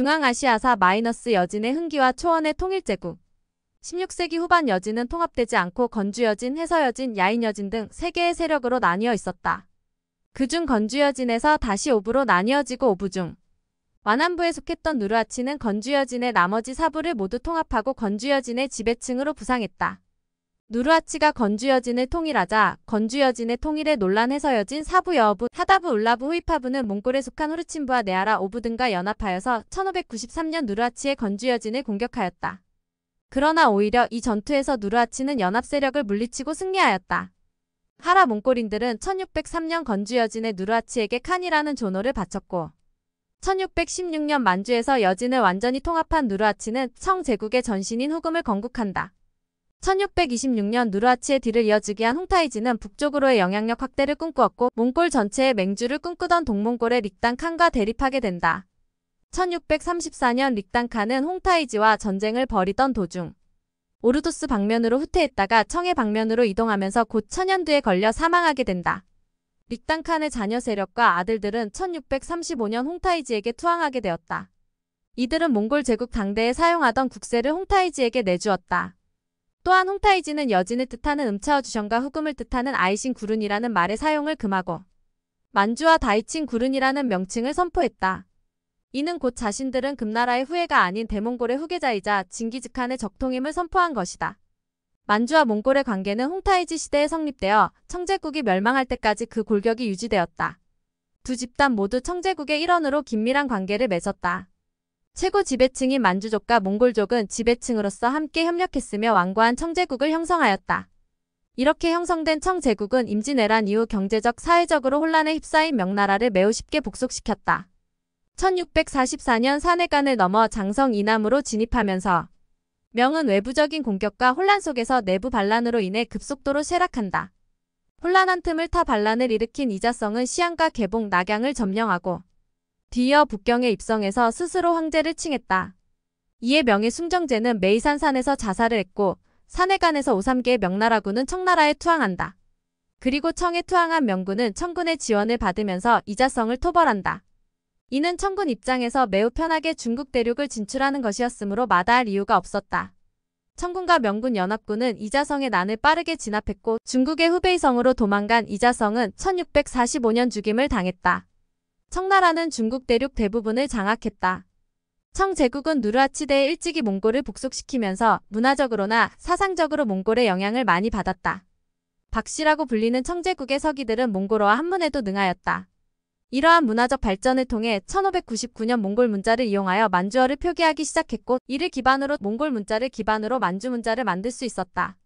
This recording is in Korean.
중앙아시아사 마이너스 여진의 흥기와 초원의 통일제국 16세기 후반 여진은 통합되지 않고 건주여진, 해서여진, 야인여진 등 세개의 세력으로 나뉘어 있었다. 그중 건주여진에서 다시 오부로 나뉘어지고 오부 중 완안부에 속했던 누르아치는 건주여진의 나머지 사부를 모두 통합하고 건주여진의 지배층으로 부상했다. 누르아치가 건주여진을 통일하자 건주여진의 통일에 논란해서 여진 사부 여부 하다부 울라부 후이파부는 몽골에 속한 후르친부와 네아라 오부 등과 연합하여서 1593년 누르아치의 건주여진을 공격하였다. 그러나 오히려 이 전투에서 누르아치는 연합세력을 물리치고 승리하였다. 하라 몽골인들은 1603년 건주여진의 누르아치에게 칸이라는 존호를 바쳤고 1616년 만주에서 여진을 완전히 통합한 누르아치는 청제국의 전신인 후금을 건국한다. 1626년 누르하치의 뒤를 이어지게한 홍타이지는 북쪽으로의 영향력 확대를 꿈꾸었고 몽골 전체의 맹주를 꿈꾸던 동몽골의 릭당칸과 대립하게 된다. 1634년 릭당칸은 홍타이지와 전쟁을 벌이던 도중 오르도스 방면으로 후퇴했다가 청해 방면으로 이동하면서 곧 천연두에 걸려 사망하게 된다. 릭당칸의 자녀 세력과 아들들은 1635년 홍타이지에게 투항하게 되었다. 이들은 몽골 제국 당대에 사용하던 국세를 홍타이지에게 내주었다. 또한 홍타이지는 여진을 뜻하는 음차어주션과 후금을 뜻하는 아이신 구른이라는 말의 사용을 금하고 만주와 다이친 구른이라는 명칭을 선포했다. 이는 곧 자신들은 금나라의 후예가 아닌 대몽골의 후계자이자 징기즈칸의 적통임을 선포한 것이다. 만주와 몽골의 관계는 홍타이지 시대에 성립되어 청제국이 멸망할 때까지 그 골격이 유지되었다. 두 집단 모두 청제국의 일원으로 긴밀한 관계를 맺었다. 최고 지배층인 만주족과 몽골족은 지배층으로서 함께 협력했으며 왕과한 청제국을 형성하였다. 이렇게 형성된 청제국은 임진왜란 이후 경제적 사회적으로 혼란에 휩싸인 명나라를 매우 쉽게 복속시켰다. 1644년 산해간을 넘어 장성 이남으로 진입하면서 명은 외부적인 공격과 혼란 속에서 내부 반란으로 인해 급속도로 쇠락한다. 혼란한 틈을 타 반란을 일으킨 이자성은 시안과 개봉, 낙양을 점령하고 뒤이어 북경에 입성해서 스스로 황제를 칭했다. 이에 명의 숭정제는 메이산산에서 자살을 했고 산해간에서 오삼계 의 명나라군은 청나라에 투항한다. 그리고 청에 투항한 명군은 청군의 지원을 받으면서 이자성을 토벌한다. 이는 청군 입장에서 매우 편하게 중국 대륙을 진출하는 것이었으므로 마다할 이유가 없었다. 청군과 명군 연합군은 이자성의 난을 빠르게 진압했고 중국의 후베이성으로 도망간 이자성은 1645년 죽임을 당했다. 청나라는 중국 대륙 대부분을 장악했다. 청제국은 누르하치대에 일찍이 몽골을 복속시키면서 문화적으로나 사상적으로 몽골의 영향을 많이 받았다. 박씨라고 불리는 청제국의 서기들은 몽골어와 한문에도 능하였다. 이러한 문화적 발전을 통해 1599년 몽골 문자를 이용하여 만주어를 표기하기 시작했고 이를 기반으로 몽골 문자를 기반으로 만주 문자를 만들 수 있었다.